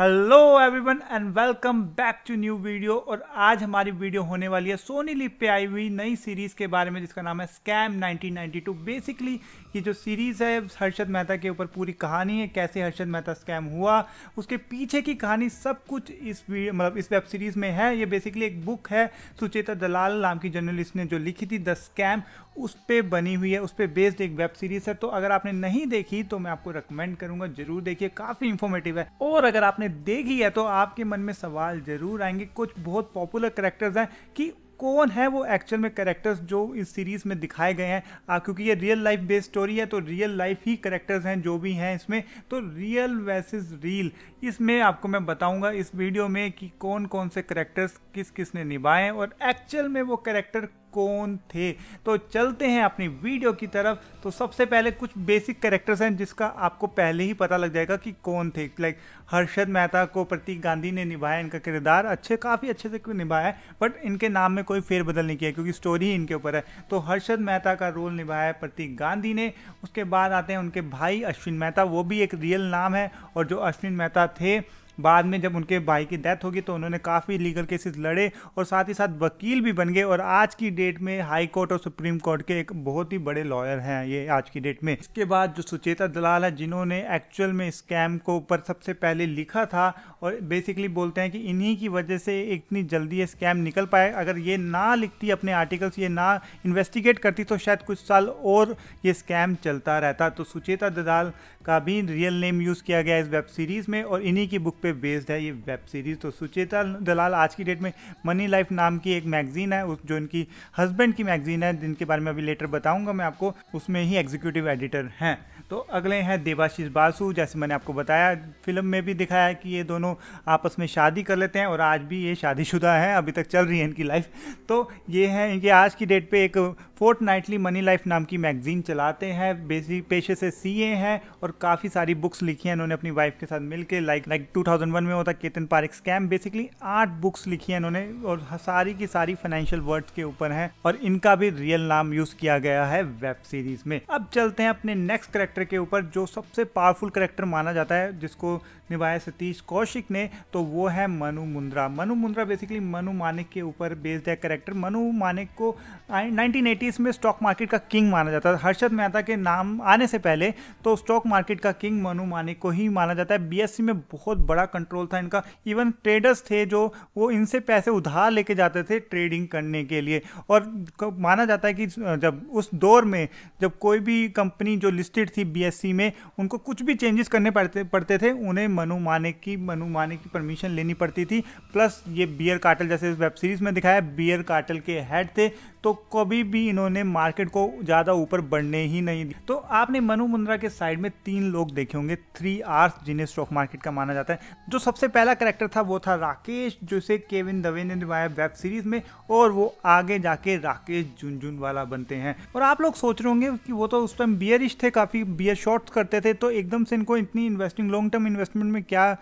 hello everyone and welcome back to new video और आज हमारी वीडियो होने वाली है सोनी लिप पे आई हुई नई सीरीज़ के बारे में जिसका नाम है स्कैम 1992 बेसिकली ये जो सीरीज़ है हर्षद मेहता के ऊपर पूरी कहानी है कैसे हर्षद मेहता स्कैम हुआ उसके पीछे की कहानी सब कुछ इस मतलब इस वेब सीरीज़ में है ये बेसिकली एक बुक है सुचेता दलाल नाम की जर्नलिस्ट ने जो लिखी थी द स्कैम उस पर बनी हुई है उस पर बेस्ड एक वेब सीरीज़ है तो अगर आपने नहीं देखी तो मैं आपको रिकमेंड करूँगा जरूर देखिए काफ़ी इन्फॉर्मेटिव है और अगर आपने देखी है तो आपके मन में सवाल जरूर आएंगे कुछ बहुत पॉपुलर करेक्टर्स हैं कि कौन है वो एक्चुअल में करेक्टर्स जो इस सीरीज़ में दिखाए गए हैं आ, क्योंकि ये रियल लाइफ बेस्ड स्टोरी है तो रियल लाइफ ही करेक्टर्स हैं जो भी हैं इसमें तो रियल वैसेस रील इसमें आपको मैं बताऊंगा इस वीडियो में कि कौन कौन से करेक्टर्स किस किस ने निभाए और एक्चुअल में वो करेक्टर कौन थे तो चलते हैं अपनी वीडियो की तरफ तो सबसे पहले कुछ बेसिक करेक्टर्स हैं जिसका आपको पहले ही पता लग जाएगा कि कौन थे लाइक हर्षद मेहता को प्रतीक गांधी ने निभाया इनका किरदार अच्छे काफ़ी अच्छे से निभाया है बट इनके नाम में कोई फेरबदल नहीं किया क्योंकि स्टोरी ही इनके ऊपर है तो हर्षद मेहता का रोल निभाया प्रतीक गांधी ने उसके बाद आते हैं उनके भाई अश्विन मेहता वो भी एक रियल नाम है और जो अश्विन मेहता थे बाद में जब उनके भाई की डेथ होगी तो उन्होंने काफ़ी लीगल केसेस लड़े और साथ ही साथ वकील भी बन गए और आज की डेट में हाई कोर्ट और सुप्रीम कोर्ट के एक बहुत ही बड़े लॉयर हैं ये आज की डेट में इसके बाद जो सुचेता दलाल है जिन्होंने एक्चुअल में स्कैम को ऊपर सबसे पहले लिखा था और बेसिकली बोलते हैं कि इन्हीं की वजह से इतनी जल्दी ये स्कैम निकल पाए अगर ये ना लिखती अपने आर्टिकल्स ये ना इन्वेस्टिगेट करती तो शायद कुछ साल और ये स्कैम चलता रहता तो सुचेता दलाल का भी रियल नेम यूज़ किया गया इस वेब सीरीज़ में और इन्हीं की बुक पे पे बेस्ड है ये वेब सीरीज़ तो सुचेता दलाल आज की डेट में मनी लाइफ नाम की एक मैगजीन है उस जो इनकी हस्बैंड की मैगजीन है जिनके बारे में अभी लेटर बताऊंगा मैं आपको उसमें ही एग्जीक्यूटिव एडिटर हैं तो अगले हैं देवाशीष बासु जैसे मैंने आपको बताया फिल्म में भी दिखाया कि ये दोनों आपस में शादी कर लेते हैं और आज भी ये शादीशुदा हैं अभी तक चल रही है इनकी लाइफ तो ये है इनके आज की डेट पे एक फोर्ट नाइटली मनी लाइफ नाम की मैगजीन चलाते हैं बेसिक पेशे से सीए हैं और काफ़ी सारी बुक्स लिखी हैं इन्होंने अपनी वाइफ के साथ मिलकर लाइक लाइक टू 2001 में होता केतन पारिक स्कैम बेसिकली आठ बुक्स लिखी हैं इन्होंने और सारी की सारी फाइनेंशियल वर्ड्स के ऊपर हैं और इनका भी रियल नाम यूज किया गया है वेब सीरीज में अब चलते हैं अपने नेक्स्ट करेक्टर के ऊपर जो सबसे पावरफुल करेक्टर माना जाता है जिसको निभाया सतीश कौशिक ने तो वो है मनु मुंद्रा मनु मुंद्रा बेसिकली मनु मानिक के ऊपर बेस्ड है करेक्टर मनु मानिक को नाइनटीन में स्टॉक मार्केट का किंग माना जाता है हर्षद मेहता के नाम आने से पहले तो स्टॉक मार्केट का किंग मनु मानिक को ही माना जाता है बीएससी में बहुत बड़ा बड़ा कंट्रोल था इनका इवन ट्रेडर्स थे जो वो इनसे पैसे उधार लेके जाते थे ट्रेडिंग करने के लिए और माना जाता है कि जब उस दौर में जब कोई भी कंपनी जो लिस्टेड थी बी e में उनको कुछ भी चेंजेस करने पड़ते पड़ते थे उन्हें मनु माने की मनु माने की परमिशन लेनी पड़ती थी प्लस ये बियर कार्टल जैसे इस वेब सीरीज़ में दिखाया बियर कार्टल के हेड थे तो कभी भी इन्होंने मार्केट को ज़्यादा ऊपर बढ़ने ही नहीं दी तो आपने मनु मुंद्रा के साइड में तीन लोग देखे होंगे थ्री आर्स जिन्हें स्टॉक मार्केट का माना जाता है जो सबसे पहला करेक्टर था वो था राकेश जिसे केविन दवे ने निभाया वेब सीरीज में और वो आगे जाके राकेश झुनझुन वाला बनते हैं और आप लोग सोच रहे होंगे कि वो तो उस टाइम बियरिश थे काफ़ी बियर शॉर्ट्स करते थे तो एकदम से इनको इतनी इन्वेस्टिंग लॉन्ग टर्म इन्वेस्टमेंट में क्या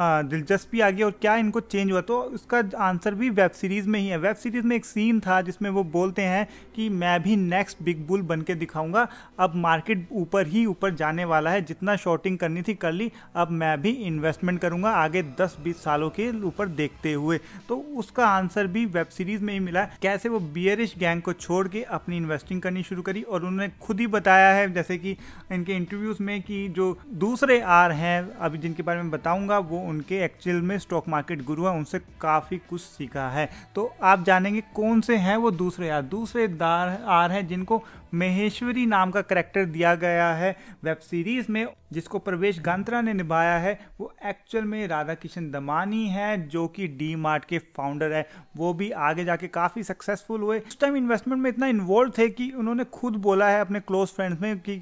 दिलचस्पी आ गई और क्या इनको चेंज हुआ तो उसका आंसर भी वेब सीरीज़ में ही है वेब सीरीज़ में एक सीन था जिसमें वो बोलते हैं कि मैं भी नेक्स्ट बिग बुल बन के दिखाऊंगा अब मार्केट ऊपर ही ऊपर जाने वाला है जितना शॉर्टिंग करनी थी कर ली अब मैं भी इन्वेस्टमेंट करूँगा करूँगा आगे 10-20 सालों के ऊपर देखते हुए तो उसका आंसर भी वेब सीरीज में ही मिला कैसे वो बियरिश गैंग को छोड़ के अपनी इन्वेस्टिंग करनी शुरू करी और उन्होंने खुद ही बताया है जैसे कि इनके इंटरव्यूज़ में कि जो दूसरे आर हैं अभी जिनके बारे में बताऊँगा वो उनके एक्चुअल में स्टॉक मार्केट गुरु हैं उनसे काफ़ी कुछ सीखा है तो आप जानेंगे कौन से हैं वो दूसरे आर दूसरे दार आर हैं जिनको महेश्वरी नाम का करेक्टर दिया गया है वेब सीरीज में जिसको प्रवेश गांत्रा ने निभाया है वो एक्चुअल में राधा किशन दमानी है जो कि डी मार्ट के फाउंडर है वो भी आगे जाके काफ़ी सक्सेसफुल हुए उस टाइम इन्वेस्टमेंट में इतना इन्वॉल्व थे कि उन्होंने खुद बोला है अपने क्लोज फ्रेंड्स में कि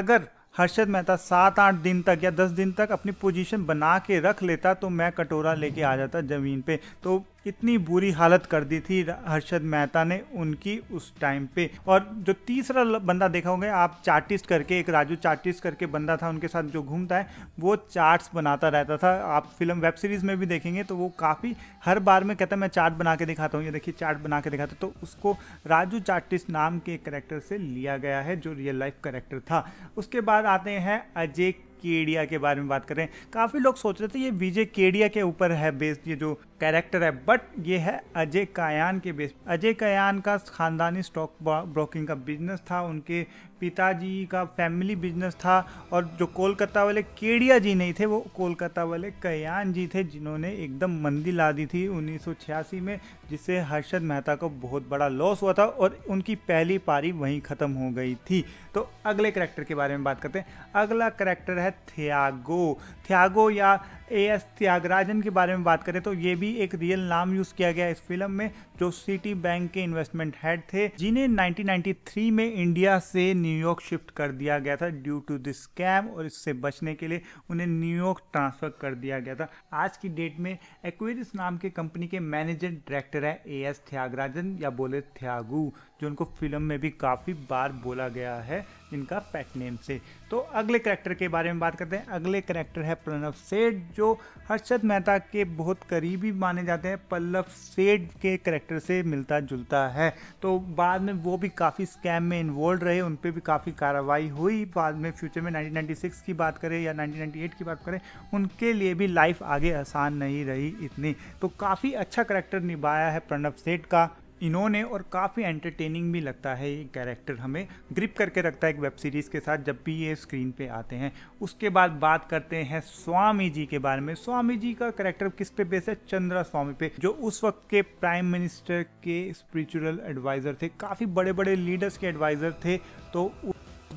अगर हर्षद मेहता सात आठ दिन तक या दस दिन तक अपनी पोजीशन बना के रख लेता तो मैं कटोरा लेके आ जाता ज़मीन पे तो इतनी बुरी हालत कर दी थी हर्षद मेहता ने उनकी उस टाइम पे और जो तीसरा बंदा देखा होगा आप चार्टिस्ट करके एक राजू चार्टिस्ट करके बंदा था उनके साथ जो घूमता है वो चार्ट्स बनाता रहता था आप फिल्म वेब सीरीज़ में भी देखेंगे तो वो काफ़ी हर बार में कहता मैं चार्ट बना के दिखाता हूँ ये देखिए चार्ट बना के दिखाता तो उसको राजू चार्टिस्ट नाम के करेक्टर से लिया गया है जो रियल लाइफ करेक्टर था उसके बाद आते हैं अजय केडिया के बारे में बात करें काफ़ी लोग सोच रहे थे ये विजय केडिया के ऊपर है बेस्ड ये जो कैरेक्टर है बट ये है अजय कायान के बेस अजय कायान का खानदानी स्टॉक ब्रोकिंग का बिजनेस था उनके पिताजी का फैमिली बिजनेस था और जो कोलकाता वाले केडिया जी नहीं थे वो कोलकाता वाले कयान जी थे जिन्होंने एकदम मंदी ला दी थी 1986 में जिससे हर्षद मेहता को बहुत बड़ा लॉस हुआ था और उनकी पहली पारी वहीं ख़त्म हो गई थी तो अगले करेक्टर के बारे में बात करते हैं अगला करेक्टर है थ्यागो थ्यागो या ए एस त्यागराजन के बारे में बात करें तो ये भी एक रियल नाम यूज़ किया गया इस फिल्म में जो सिटी बैंक के इन्वेस्टमेंट हेड थे जिन्हें 1993 में इंडिया से न्यू न्यूयॉर्क शिफ्ट कर दिया गया था ड्यू टू दिस स्कैम और इससे बचने के लिए उन्हें न्यूयॉर्क ट्रांसफ़र कर दिया गया था आज की डेट में एक्वेरिस नाम के कंपनी के मैनेजर डायरेक्टर हैं ए एस थ्यागराजन या बोले थ्यागू जो उनको फिल्म में भी काफ़ी बार बोला गया है इनका पैट नेम से तो अगले करेक्टर के बारे में बात करते हैं अगले करेक्टर है प्रणव सेठ जो हर्षद मेहता के बहुत करीबी माने जाते हैं पल्लव सेठ के करेक्टर से मिलता जुलता है तो बाद में वो भी काफ़ी स्कैम में इन्वॉल्व रहे उन पर भी काफ़ी कार्रवाई हुई बाद में फ्यूचर में 1996 की बात करें या 1998 की बात करें उनके लिए भी लाइफ आगे आसान नहीं रही इतनी तो काफ़ी अच्छा करेक्टर निभाया है प्रणव सेठ का इन्होंने और काफ़ी एंटरटेनिंग भी लगता है ये कैरेक्टर हमें ग्रिप करके रखता है एक वेब सीरीज़ के साथ जब भी ये स्क्रीन पे आते हैं उसके बाद बात करते हैं स्वामी जी के बारे में स्वामी जी का कैरेक्टर किस पे बेस है चंद्रा स्वामी पे जो उस वक्त के प्राइम मिनिस्टर के स्पिरिचुअल एडवाइज़र थे काफ़ी बड़े बड़े लीडर्स के एडवाइज़र थे तो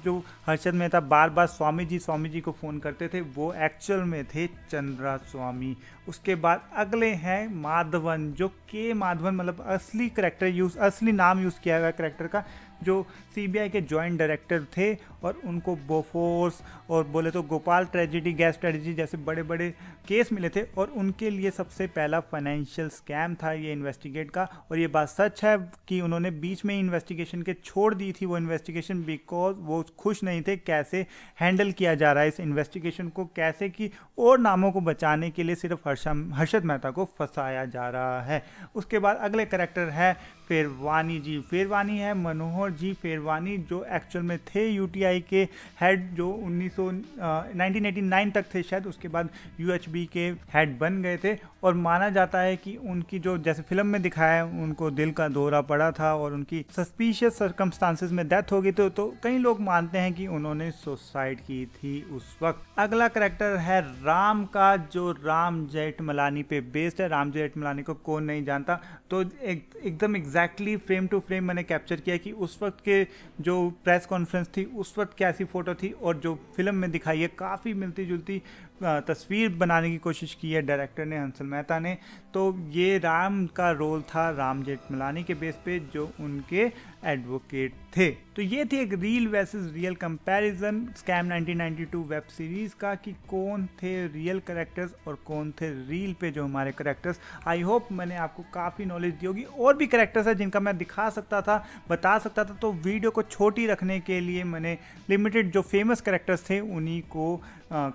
जो हर्षद मेहता बार बार स्वामी जी स्वामी जी को फ़ोन करते थे वो एक्चुअल में थे चंद्रा स्वामी उसके बाद अगले हैं माधवन जो के माधवन मतलब असली करेक्टर यूज़ असली नाम यूज़ किया गया करेक्टर का जो सीबीआई के जॉइंट डायरेक्टर थे और उनको बोफोर्स और बोले तो गोपाल ट्रेजिडी गैस ट्रेजिडी जैसे बड़े बड़े केस मिले थे और उनके लिए सबसे पहला फाइनेंशियल स्कैम था ये इन्वेस्टिगेट का और ये बात सच है कि उन्होंने बीच में इन्वेस्टिगेशन के छोड़ दी थी वो इन्वेस्टिगेशन बिकॉज वो खुश नहीं थे कैसे हैंडल किया जा रहा है इस इन्वेस्टिगेशन को कैसे कि और नामों को बचाने के लिए सिर्फ हर्षा हर्षद मेहता को फंसाया जा रहा है उसके बाद अगले करेक्टर है फिर वानी जी फिर वानी है मनोहर और जी फेरवानी जो एक्चुअल में थे यू के हेड जो उन्नीस 1989 तक थे शायद उसके बाद यू के हेड बन गए थे और माना जाता है कि उनकी जो जैसे फिल्म में दिखाया है उनको दिल का दौरा पड़ा था और उनकी सस्पिशियस सर्कमस्टांसिस में डेथ हो गई थी तो कई लोग मानते हैं कि उन्होंने सुसाइड की थी उस वक्त अगला करेक्टर है राम का जो राम जेठमलानी पे बेस्ड है राम जेठमलानी को कौन नहीं जानता तो एकदम एग्जैक्टली फ्रेम टू फ्रेम मैंने कैप्चर किया कि उस उस वक्त के जो प्रेस कॉन्फ्रेंस थी उस वक्त कैसी फ़ोटो थी और जो फिल्म में दिखाई है काफ़ी मिलती जुलती तस्वीर बनाने की कोशिश की है डायरेक्टर ने हंसल मेहता ने तो ये राम का रोल था राम जेठमलानी के बेस पे जो उनके एडवोकेट थे तो ये थी एक real versus real comparison scam 1992 web series का कि कौन थे रियल करेक्टर्स और कौन थे रील पे जो हमारे करेक्टर्स आई होप मैंने आपको काफ़ी नॉलेज दी होगी और भी करेक्टर्स हैं जिनका मैं दिखा सकता था बता सकता था तो वीडियो को छोटी रखने के लिए मैंने लिमिटेड जो फेमस करेक्टर्स थे उन्हीं को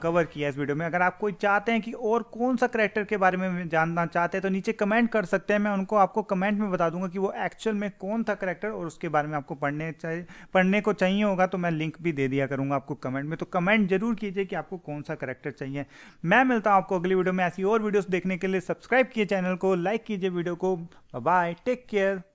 कवर किया इस वीडियो में अगर आप कोई चाहते हैं कि और कौन सा करेक्टर के बारे में जानना चाहते हैं तो नीचे कमेंट कर सकते हैं मैं उनको आपको कमेंट में बता दूंगा कि वो एक्चुअल में कौन था करेक्टर और उसके बारे में आपको पढ़ने चाहिए पढ़ने को चाहिए होगा तो मैं लिंक भी दे दिया करूँगा आपको कमेंट में तो कमेंट जरूर कीजिए कि आपको कौन सा करेक्टर चाहिए मैं मिलता हूँ आपको अगली वीडियो में ऐसी और वीडियोज़ देखने के लिए सब्सक्राइब किए चैनल को लाइक कीजिए वीडियो को बाय टेक केयर